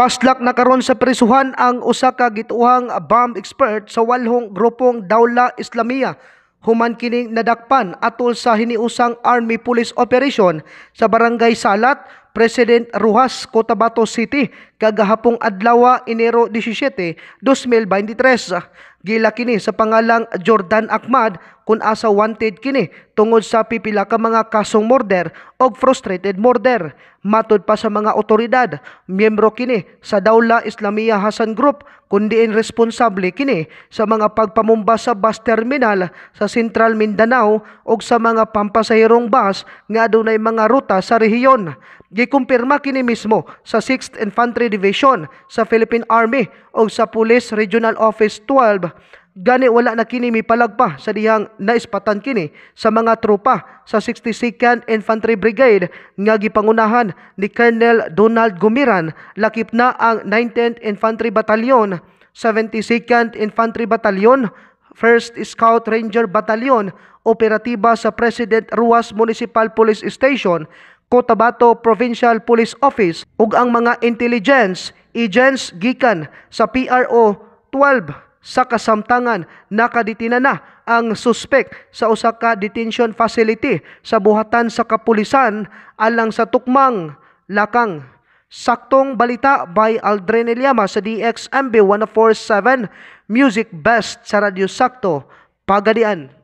Paslak na karon sa prisuhan ang usa ka gituhang bomb expert sa walhong grupong Dawla Islamia human kining nadakpan atol sa hiniusang army police operation sa barangay Salat President Ruhas, Cotabato City, kagahapong adlaw Enero 17, 2023. Gila kini sa pangalang Jordan Ahmad kun asa wanted kini tungod sa pipila ka mga kasong murder og frustrated murder. Matod pa sa mga otoridad, miyembro kini sa Daula Islamia Hasan Group kundi responsable kini sa mga pagpamumba sa bus terminal sa Central Mindanao og sa mga pampasahirong bus nga adunay mga ruta sa rehiyon. Gikumpirma kini mismo sa 6th Infantry Division sa Philippine Army o sa Police Regional Office 12 gani wala na kini mipalagpa sa dihang naispatan kini sa mga tropa sa 62nd Infantry Brigade nga gipangunahan ni Colonel Donald Gumiran lakip na ang 19th Infantry Battalion, 72nd Infantry Battalion, 1st Scout Ranger Battalion operatiba sa President Ruas Municipal Police Station Cotabato Provincial Police Office ug ang mga intelligence agents gikan sa PRO 12 sa kasamtangan nakaditina na ang suspek sa Osaka detention facility sa buhatan sa kapulisan alang sa tukmang lakang Saktong balita by Aldrin Eliama sa DXMB 1047 Music Best sa Radyo Sakto Pagadian.